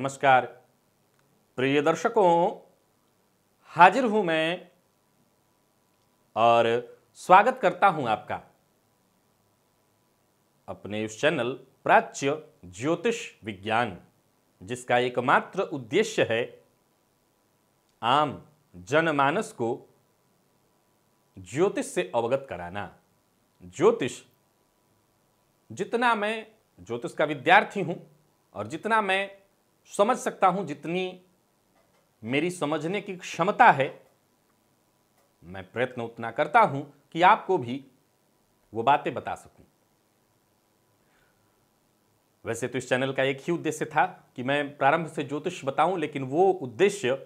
नमस्कार प्रिय दर्शकों हाजिर हूं मैं और स्वागत करता हूं आपका अपने इस चैनल प्राच्य ज्योतिष विज्ञान जिसका एकमात्र उद्देश्य है आम जनमानस को ज्योतिष से अवगत कराना ज्योतिष जितना मैं ज्योतिष का विद्यार्थी हूं और जितना मैं समझ सकता हूं जितनी मेरी समझने की क्षमता है मैं प्रयत्न उतना करता हूं कि आपको भी वो बातें बता सकूं वैसे तो इस चैनल का एक ही उद्देश्य था कि मैं प्रारंभ से ज्योतिष बताऊं लेकिन वो उद्देश्य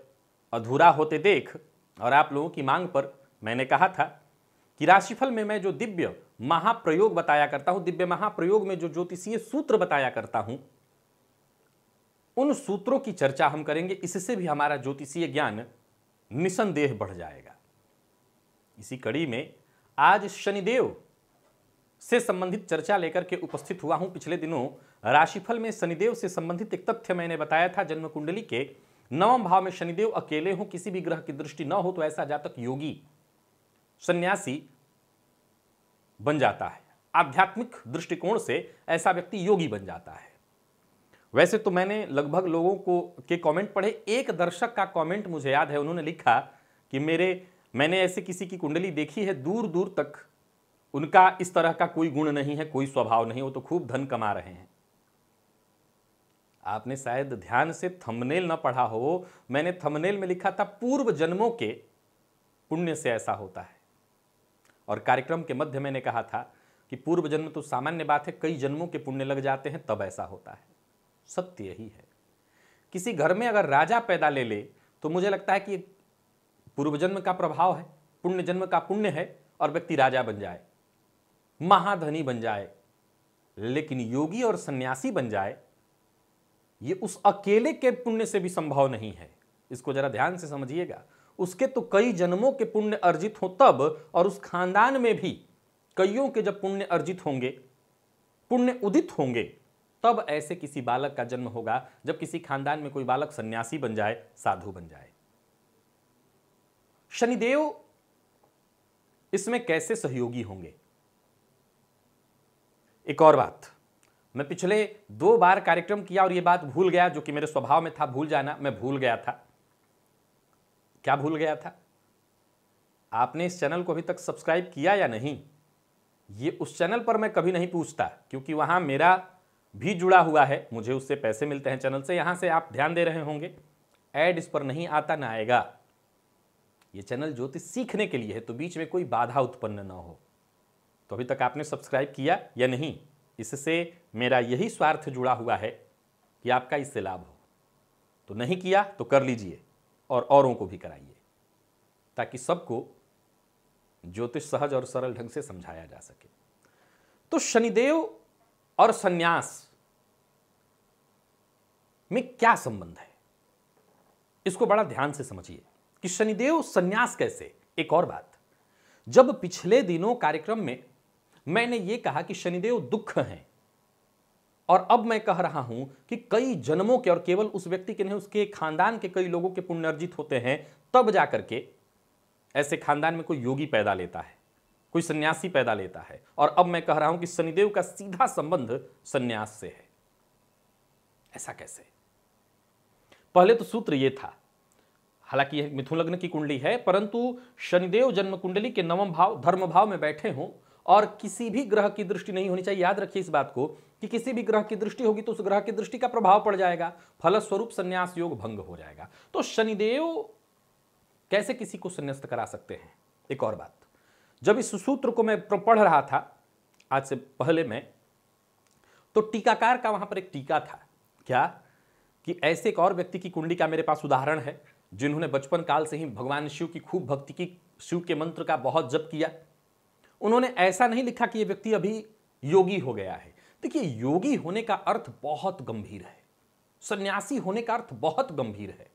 अधूरा होते देख और आप लोगों की मांग पर मैंने कहा था कि राशिफल में मैं जो दिव्य महाप्रयोग बताया करता हूं दिव्य महाप्रयोग में जो ज्योतिषीय सूत्र बताया करता हूं उन सूत्रों की चर्चा हम करेंगे इससे भी हमारा ज्योतिषीय ज्ञान निसंदेह बढ़ जाएगा इसी कड़ी में आज शनिदेव से संबंधित चर्चा लेकर के उपस्थित हुआ हूं पिछले दिनों राशिफल में शनिदेव से संबंधित एक तथ्य मैंने बताया था जन्म कुंडली के नवम भाव में शनिदेव अकेले हो किसी भी ग्रह की दृष्टि न हो तो ऐसा जातक योगी सन्यासी बन जाता है आध्यात्मिक दृष्टिकोण से ऐसा व्यक्ति योगी बन जाता है वैसे तो मैंने लगभग लोगों को के कमेंट पढ़े एक दर्शक का कमेंट मुझे याद है उन्होंने लिखा कि मेरे मैंने ऐसे किसी की कुंडली देखी है दूर दूर तक उनका इस तरह का कोई गुण नहीं है कोई स्वभाव नहीं वो तो खूब धन कमा रहे हैं आपने शायद ध्यान से थंबनेल न पढ़ा हो मैंने थंबनेल में लिखा था पूर्व जन्मों के पुण्य से ऐसा होता है और कार्यक्रम के मध्य मैंने कहा था कि पूर्व जन्म तो सामान्य बात है कई जन्मों के पुण्य लग जाते हैं तब ऐसा होता है सत्य ही है किसी घर में अगर राजा पैदा ले ले तो मुझे लगता है कि पूर्व जन्म का प्रभाव है पुण्य जन्म का पुण्य है और व्यक्ति राजा बन जाए महाधनी बन जाए लेकिन योगी और सन्यासी बन जाए ये उस अकेले के पुण्य से भी संभव नहीं है इसको जरा ध्यान से समझिएगा उसके तो कई जन्मों के पुण्य अर्जित हो तब और उस खानदान में भी कईयों के जब पुण्य अर्जित होंगे पुण्य उदित होंगे तब ऐसे किसी बालक का जन्म होगा जब किसी खानदान में कोई बालक सन्यासी बन जाए साधु बन जाए शनिदेव इसमें कैसे सहयोगी होंगे एक और बात मैं पिछले दो बार कार्यक्रम किया और यह बात भूल गया जो कि मेरे स्वभाव में था भूल जाना मैं भूल गया था क्या भूल गया था आपने इस चैनल को अभी तक सब्सक्राइब किया या नहीं ये उस चैनल पर मैं कभी नहीं पूछता क्योंकि वहां मेरा भी जुड़ा हुआ है मुझे उससे पैसे मिलते हैं चैनल से यहाँ से आप ध्यान दे रहे होंगे एड इस पर नहीं आता ना आएगा ये चैनल ज्योतिष सीखने के लिए है तो बीच में कोई बाधा उत्पन्न ना हो तो अभी तक आपने सब्सक्राइब किया या नहीं इससे मेरा यही स्वार्थ जुड़ा हुआ है कि आपका इससे लाभ हो तो नहीं किया तो कर लीजिए और औरों को भी कराइए ताकि सबको ज्योतिष सहज और सरल ढंग से समझाया जा सके तो शनिदेव और संन्यास में क्या संबंध है इसको बड़ा ध्यान से समझिए कि शनिदेव संन्यास कैसे एक और बात जब पिछले दिनों कार्यक्रम में मैंने यह कहा कि शनिदेव दुख हैं और अब मैं कह रहा हूं कि कई जन्मों के और केवल उस व्यक्ति के नहीं उसके खानदान के कई लोगों के पुण्यर्जित होते हैं तब जाकर के ऐसे खानदान में कोई योगी पैदा लेता है कोई सन्यासी पैदा लेता है और अब मैं कह रहा हूं कि शनिदेव का सीधा संबंध सन्यास से है ऐसा कैसे पहले तो सूत्र यह था हालांकि यह मिथुन लग्न की कुंडली है परंतु शनिदेव जन्म कुंडली के नवम भाव धर्म भाव में बैठे हों और किसी भी ग्रह की दृष्टि नहीं होनी चाहिए याद रखिए इस बात को कि किसी भी ग्रह की दृष्टि होगी तो उस ग्रह की दृष्टि का प्रभाव पड़ जाएगा फलस्वरूप संन्यास योग भंग हो जाएगा तो शनिदेव कैसे किसी को संन्यास्त करा सकते हैं एक और बात जब इस सूत्र को मैं पढ़ रहा था आज से पहले मैं तो टीकाकार का वहां पर एक टीका था क्या कि ऐसे एक और व्यक्ति की कुंडली का मेरे पास उदाहरण है जिन्होंने बचपन काल से ही भगवान शिव की खूब भक्ति की शिव के मंत्र का बहुत जप किया उन्होंने ऐसा नहीं लिखा कि यह व्यक्ति अभी योगी हो गया है देखिए योगी होने का अर्थ बहुत गंभीर है सन्यासी होने का अर्थ बहुत गंभीर है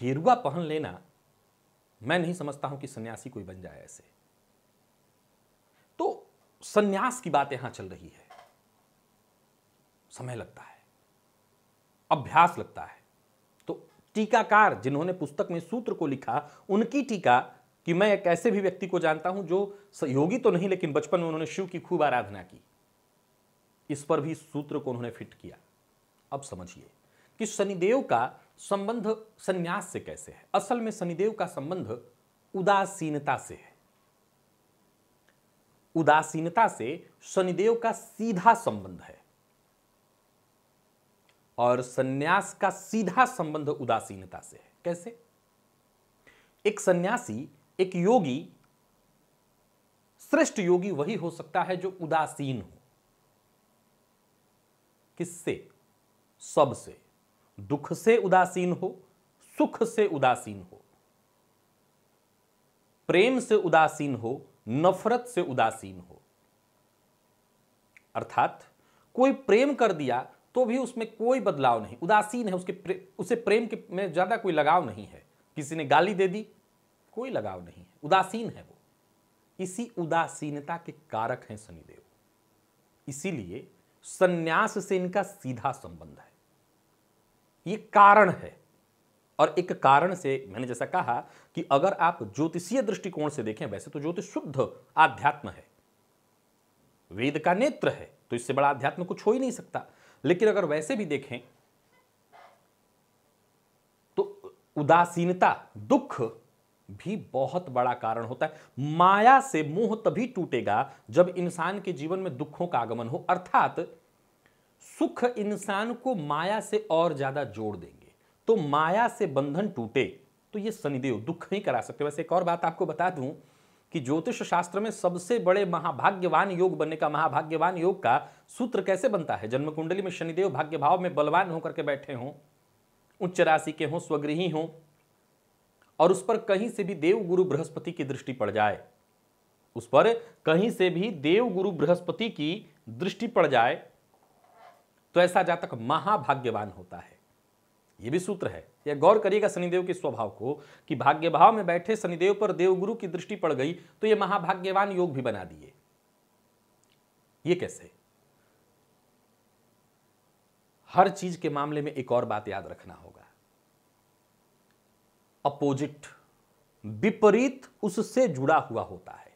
गेरुआ पहन लेना मैं नहीं समझता हूं कि सन्यासी कोई बन जाए ऐसे तो सन्यास की बात यहां चल रही है समय लगता है अभ्यास लगता है तो टीकाकार जिन्होंने पुस्तक में सूत्र को लिखा उनकी टीका कि मैं एक ऐसे भी व्यक्ति को जानता हूं जो सहयोगी तो नहीं लेकिन बचपन में उन्होंने शिव की खूब आराधना की इस पर भी सूत्र को उन्होंने फिट किया अब समझिए कि शनिदेव का संबंध संन्यास से कैसे है असल में शनिदेव का संबंध उदासीनता से है उदासीनता से शनिदेव का सीधा संबंध है और सन्यास का सीधा संबंध उदासीनता से है कैसे एक सन्यासी एक योगी श्रेष्ठ योगी वही हो सकता है जो उदासीन हो किससे सबसे दुख से उदासीन हो सुख से उदासीन हो प्रेम से उदासीन हो नफरत से उदासीन हो अर्थात कोई प्रेम कर दिया तो भी उसमें कोई बदलाव नहीं उदासीन है उसके प्रे, उसे प्रेम के में ज़्यादा कोई लगाव नहीं है किसी ने गाली दे दी कोई लगाव नहीं है उदासीन है वो इसी उदासीनता के कारक हैं शनिदेव इसीलिए संन्यास से इनका सीधा संबंध है ये कारण है और एक कारण से मैंने जैसा कहा कि अगर आप ज्योतिषीय दृष्टिकोण से देखें वैसे तो ज्योतिष शुद्ध आध्यात्म है वेद का नेत्र है तो इससे बड़ा अध्यात्म कुछ हो ही नहीं सकता लेकिन अगर वैसे भी देखें तो उदासीनता दुख भी बहुत बड़ा कारण होता है माया से मोह तभी टूटेगा जब इंसान के जीवन में दुखों का आगमन हो अर्थात सुख इंसान को माया से और ज्यादा जोड़ देंगे तो माया से बंधन टूटे तो ये शनिदेव दुख नहीं करा सकते वैसे एक और बात आपको बता दूं कि ज्योतिष शास्त्र में सबसे बड़े महाभाग्यवान योग बनने का महाभाग्यवान योग का सूत्र कैसे बनता है जन्म कुंडली में शनिदेव भाग्य भाव में बलवान होकर के बैठे हों उच्च राशि के हों स्वगृही हों और उस पर कहीं से भी देव गुरु बृहस्पति की दृष्टि पड़ जाए उस पर कहीं से भी देव गुरु बृहस्पति की दृष्टि पड़ जाए तो ऐसा जातक महाभाग्यवान होता है यह भी सूत्र है यह गौर करिएगा शनिदेव के स्वभाव को कि भाग्य भाव में बैठे शनिदेव पर देवगुरु की दृष्टि पड़ गई तो यह महाभाग्यवान योग भी बना दिए यह कैसे हर चीज के मामले में एक और बात याद रखना होगा अपोजिट विपरीत उससे जुड़ा हुआ होता है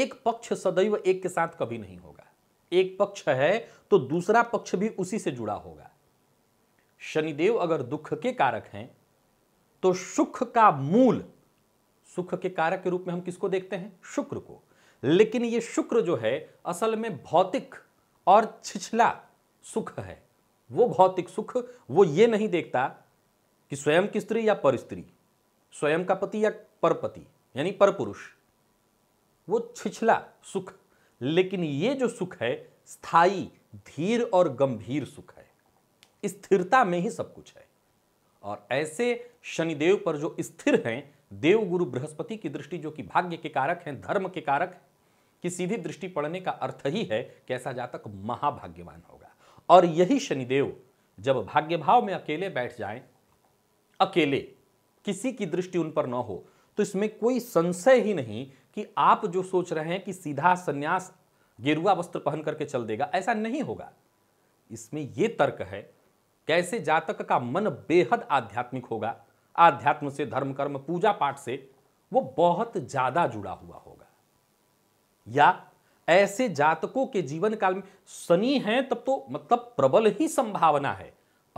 एक पक्ष सदैव एक के साथ कभी नहीं होगा एक पक्ष है तो दूसरा पक्ष भी उसी से जुड़ा होगा शनिदेव अगर दुख के कारक हैं तो सुख का मूल सुख के कारक के रूप में हम किसको देखते हैं शुक्र को लेकिन ये शुक्र जो है असल में भौतिक और छिछला सुख है वो भौतिक सुख वो ये नहीं देखता कि स्वयं की स्त्री या पर स्त्री स्वयं का पति या परपति यानी पर पुरुष वो छिछला सुख लेकिन ये जो सुख है स्थायी धीर और गंभीर सुख है स्थिरता में ही सब कुछ है और ऐसे शनिदेव पर जो स्थिर हैं देवगुरु बृहस्पति की दृष्टि जो कि भाग्य के कारक हैं धर्म के कारक हैं कि सीधी दृष्टि पड़ने का अर्थ ही है कि ऐसा जातक महाभाग्यवान होगा और यही शनिदेव जब भाग्य भाव में अकेले बैठ जाएं अकेले किसी की दृष्टि उन पर न हो तो इसमें कोई संशय ही नहीं कि आप जो सोच रहे हैं कि सीधा संन्यास गेरुआ वस्त्र पहन करके चल देगा ऐसा नहीं होगा इसमें यह तर्क है कैसे जातक का मन बेहद आध्यात्मिक होगा आध्यात्म से धर्म कर्म पूजा पाठ से वो बहुत ज्यादा जुड़ा हुआ होगा या ऐसे जातकों के जीवन काल में शनि है तब तो मतलब प्रबल ही संभावना है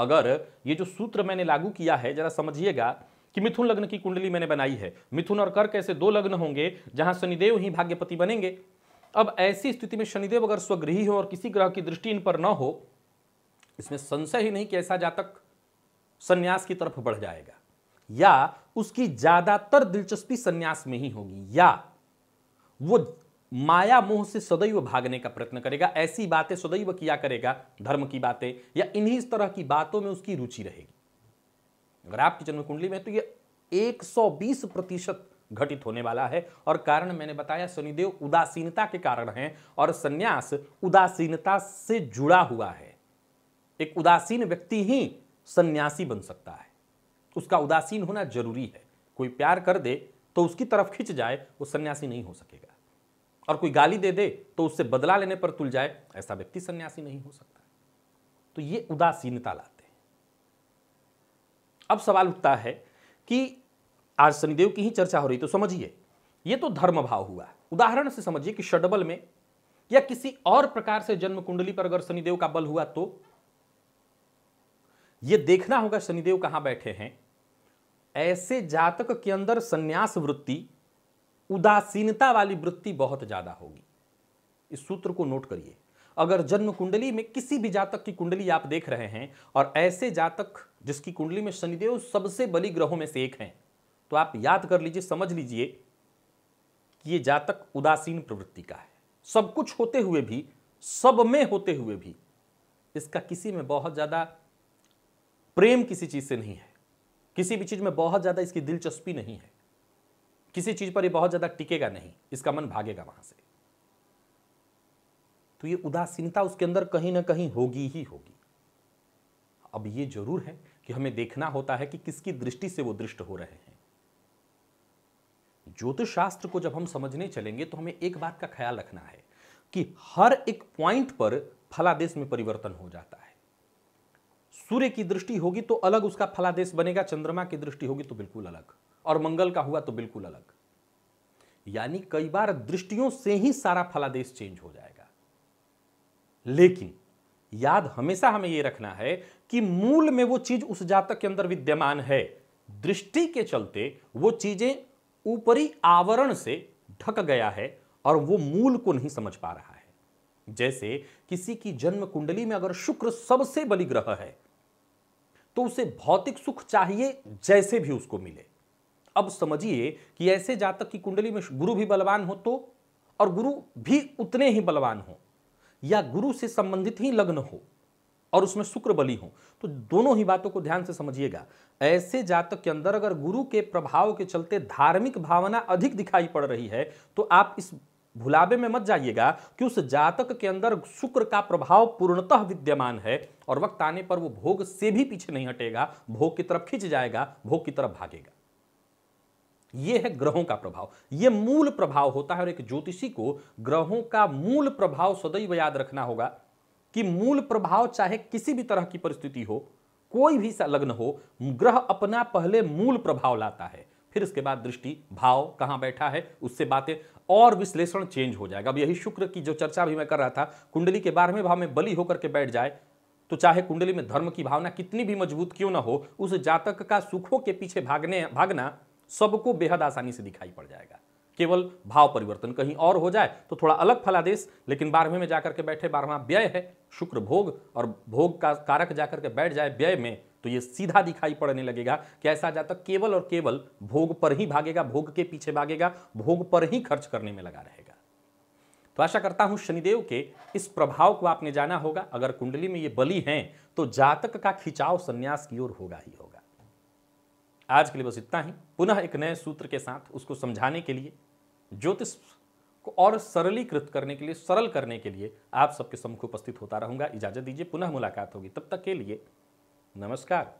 अगर ये जो सूत्र मैंने लागू किया है जरा समझिएगा कि मिथुन लग्न की कुंडली मैंने बनाई है मिथुन और कर्क ऐसे दो लग्न होंगे जहां शनिदेव ही भाग्यपति बनेंगे अब ऐसी स्थिति में शनिदेव अगर स्वगृही हो और किसी ग्रह की दृष्टि इन पर न हो इसमें संशय ही नहीं कि ऐसा जातक संन्यास की तरफ बढ़ जाएगा या उसकी ज्यादातर दिलचस्पी संन्यास में ही होगी या वो माया मोह से सदैव भागने का प्रयत्न करेगा ऐसी बातें सदैव किया करेगा धर्म की बातें या इन्हीं तरह की बातों में उसकी रुचि रहेगी अगर आपकी जन्म कुंडली में तो ये 120 प्रतिशत घटित होने वाला है और कारण मैंने बताया शनिदेव उदासीनता के कारण हैं और सन्यास उदासीनता से जुड़ा हुआ है एक उदासीन व्यक्ति ही सन्यासी बन सकता है उसका उदासीन होना जरूरी है कोई प्यार कर दे तो उसकी तरफ खिंच जाए वो सन्यासी नहीं हो सकेगा और कोई गाली दे दे तो उससे बदला लेने पर तुल जाए ऐसा व्यक्ति सन्यासी नहीं हो सकता तो ये उदासीनता लाता अब सवाल उठता है कि आज शनिदेव की ही चर्चा हो रही तो समझिए ये तो धर्म भाव हुआ उदाहरण से समझिए कि षडबल में या किसी और प्रकार से जन्म कुंडली पर अगर शनिदेव का बल हुआ तो यह देखना होगा शनिदेव कहां बैठे हैं ऐसे जातक के अंदर संन्यास वृत्ति उदासीनता वाली वृत्ति बहुत ज्यादा होगी इस सूत्र को नोट करिए अगर जन्म कुंडली में किसी भी जातक की कुंडली आप देख रहे हैं और ऐसे जातक जिसकी कुंडली में शनिदेव सबसे बली ग्रहों में से एक हैं तो आप याद कर लीजिए समझ लीजिए कि ये जातक उदासीन प्रवृत्ति का है सब कुछ होते हुए भी सब में होते हुए भी इसका किसी में बहुत ज़्यादा प्रेम किसी चीज़ से नहीं है किसी भी चीज़ में बहुत ज़्यादा इसकी दिलचस्पी नहीं है किसी चीज़ पर ये बहुत ज़्यादा टिकेगा नहीं इसका मन भागेगा वहां से तो ये उदासीनता उसके अंदर कहीं ना कहीं होगी ही होगी अब ये जरूर है कि हमें देखना होता है कि किसकी दृष्टि से वो दृष्ट हो रहे हैं ज्योतिष शास्त्र को जब हम समझने चलेंगे तो हमें एक बात का ख्याल रखना है कि हर एक पॉइंट पर फलादेश में परिवर्तन हो जाता है सूर्य की दृष्टि होगी तो अलग उसका फलादेश बनेगा चंद्रमा की दृष्टि होगी तो बिल्कुल अलग और मंगल का हुआ तो बिल्कुल अलग यानी कई बार दृष्टियों से ही सारा फलादेश चेंज हो जाएगा लेकिन याद हमेशा हमें यह रखना है कि मूल में वो चीज उस जातक के अंदर विद्यमान है दृष्टि के चलते वो चीजें ऊपरी आवरण से ढक गया है और वो मूल को नहीं समझ पा रहा है जैसे किसी की जन्म कुंडली में अगर शुक्र सबसे बलि ग्रह है तो उसे भौतिक सुख चाहिए जैसे भी उसको मिले अब समझिए कि ऐसे जातक की कुंडली में गुरु भी बलवान हो तो और गुरु भी उतने ही बलवान हो या गुरु से संबंधित ही लग्न हो और उसमें शुक्र बली हो तो दोनों ही बातों को ध्यान से समझिएगा ऐसे जातक के अंदर अगर गुरु के प्रभाव के चलते धार्मिक भावना अधिक दिखाई पड़ रही है तो आप इस भुलावे में मत जाइएगा कि उस जातक के अंदर शुक्र का प्रभाव पूर्णतः विद्यमान है और वक्त आने पर वो भोग से भी पीछे नहीं हटेगा भोग की तरफ खिंच जाएगा भोग की तरफ भागेगा ये है ग्रहों का प्रभाव ये मूल प्रभाव होता है और एक ज्योतिषी को ग्रहों का मूल प्रभाव सदैव याद रखना होगा कि मूल प्रभाव चाहे किसी भी तरह की परिस्थिति हो कोई भी लग्न हो ग्रह अपना पहले मूल प्रभाव लाता है फिर इसके बाद दृष्टि भाव कहां बैठा है उससे बातें और विश्लेषण चेंज हो जाएगा अब यही शुक्र की जो चर्चा भी मैं कर रहा था कुंडली के बारहवें भाव में बलि होकर के बैठ जाए तो चाहे कुंडली में धर्म की भावना कितनी भी मजबूत क्यों ना हो उस जातक का सुखों के पीछे भागने भागना सबको बेहद आसानी से दिखाई पड़ जाएगा केवल भाव परिवर्तन कहीं और हो जाए तो थोड़ा अलग फलादेश लेकिन बारहवें में जाकर के बैठे बारहवा व्यय है शुक्र भोग और भोग का कारक जाकर के बैठ जाए व्यय में तो ये सीधा दिखाई पड़ने लगेगा कि ऐसा जातक केवल और केवल भोग पर ही भागेगा भोग के पीछे भागेगा भोग पर ही खर्च करने में लगा रहेगा तो आशा करता हूं शनिदेव के इस प्रभाव को आपने जाना होगा अगर कुंडली में ये बली हैं तो जातक का खिंचाव संन्यास की ओर होगा ही होगा आज के लिए बस इतना ही पुनः एक नए सूत्र के साथ उसको समझाने के लिए ज्योतिष को और सरलीकृत करने के लिए सरल करने के लिए आप सबके सम्मुख उपस्थित होता रहूंगा इजाजत दीजिए पुनः मुलाकात होगी तब तक के लिए नमस्कार